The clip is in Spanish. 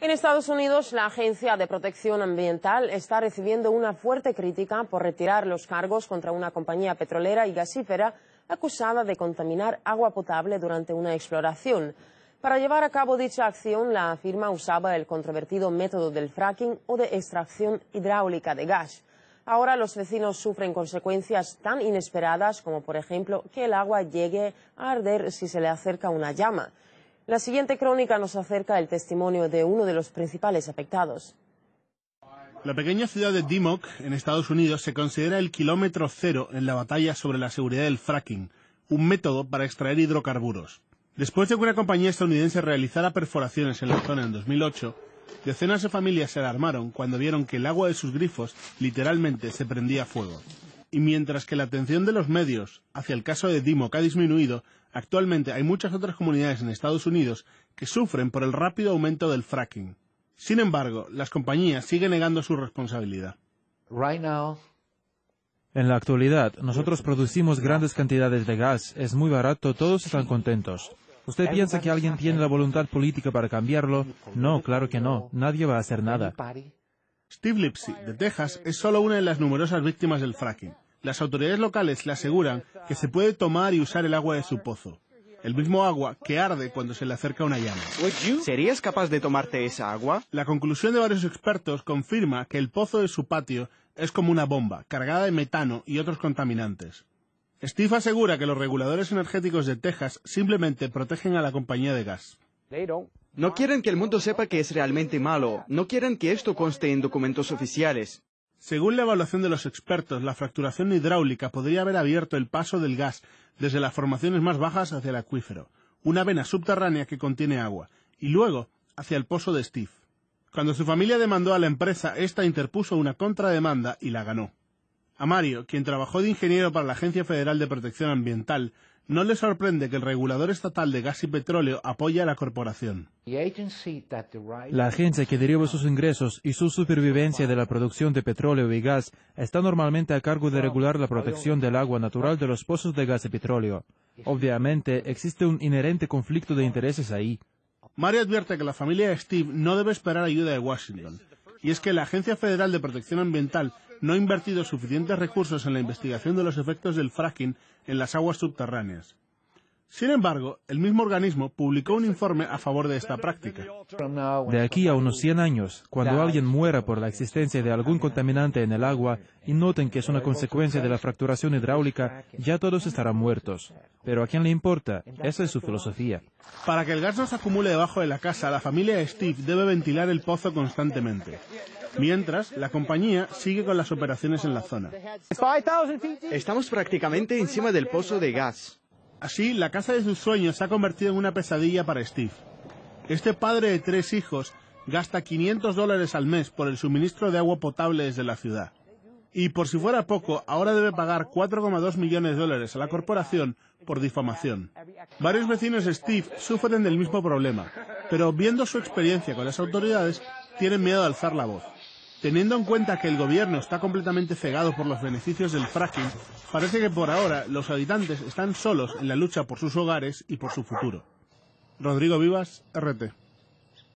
En Estados Unidos, la Agencia de Protección Ambiental está recibiendo una fuerte crítica por retirar los cargos contra una compañía petrolera y gasífera acusada de contaminar agua potable durante una exploración. Para llevar a cabo dicha acción, la firma usaba el controvertido método del fracking o de extracción hidráulica de gas. Ahora los vecinos sufren consecuencias tan inesperadas como, por ejemplo, que el agua llegue a arder si se le acerca una llama. La siguiente crónica nos acerca el testimonio de uno de los principales afectados. La pequeña ciudad de Dimock, en Estados Unidos, se considera el kilómetro cero en la batalla sobre la seguridad del fracking, un método para extraer hidrocarburos. Después de que una compañía estadounidense realizara perforaciones en la zona en 2008, decenas de familias se alarmaron cuando vieron que el agua de sus grifos literalmente se prendía fuego. Y mientras que la atención de los medios hacia el caso de Dimock ha disminuido, actualmente hay muchas otras comunidades en Estados Unidos que sufren por el rápido aumento del fracking. Sin embargo, las compañías siguen negando su responsabilidad. en la actualidad, nosotros producimos grandes cantidades de gas, es muy barato, todos están contentos. ¿Usted piensa que alguien tiene la voluntad política para cambiarlo? No, claro que no, nadie va a hacer nada. Steve Lipsy, de Texas, es solo una de las numerosas víctimas del fracking las autoridades locales le aseguran que se puede tomar y usar el agua de su pozo, el mismo agua que arde cuando se le acerca una llama. ¿Serías capaz de tomarte esa agua? La conclusión de varios expertos confirma que el pozo de su patio es como una bomba, cargada de metano y otros contaminantes. Steve asegura que los reguladores energéticos de Texas simplemente protegen a la compañía de gas. No quieren que el mundo sepa que es realmente malo, no quieren que esto conste en documentos oficiales. Según la evaluación de los expertos, la fracturación hidráulica podría haber abierto el paso del gas desde las formaciones más bajas hacia el acuífero, una vena subterránea que contiene agua, y luego hacia el pozo de Steve. Cuando su familia demandó a la empresa, esta interpuso una contrademanda y la ganó. A Mario, quien trabajó de ingeniero para la Agencia Federal de Protección Ambiental, no le sorprende que el regulador estatal de gas y petróleo apoye a la corporación. La agencia que deriva sus ingresos y su supervivencia de la producción de petróleo y gas está normalmente a cargo de regular la protección del agua natural de los pozos de gas y petróleo. Obviamente, existe un inherente conflicto de intereses ahí. Mario advierte que la familia Steve no debe esperar ayuda de Washington y es que la Agencia Federal de Protección Ambiental no ha invertido suficientes recursos en la investigación de los efectos del fracking en las aguas subterráneas. Sin embargo, el mismo organismo publicó un informe a favor de esta práctica. De aquí a unos 100 años, cuando alguien muera por la existencia de algún contaminante en el agua y noten que es una consecuencia de la fracturación hidráulica, ya todos estarán muertos. Pero ¿a quién le importa? Esa es su filosofía. Para que el gas no se acumule debajo de la casa, la familia Steve debe ventilar el pozo constantemente. Mientras, la compañía sigue con las operaciones en la zona. Estamos prácticamente encima del pozo de gas. Así, la casa de sus sueños se ha convertido en una pesadilla para Steve. Este padre de tres hijos gasta 500 dólares al mes por el suministro de agua potable desde la ciudad. Y por si fuera poco, ahora debe pagar 4,2 millones de dólares a la corporación por difamación. Varios vecinos de Steve sufren del mismo problema, pero viendo su experiencia con las autoridades, tienen miedo de alzar la voz. Teniendo en cuenta que el gobierno está completamente cegado por los beneficios del fracking, parece que por ahora los habitantes están solos en la lucha por sus hogares y por su futuro. Rodrigo Vivas, RT.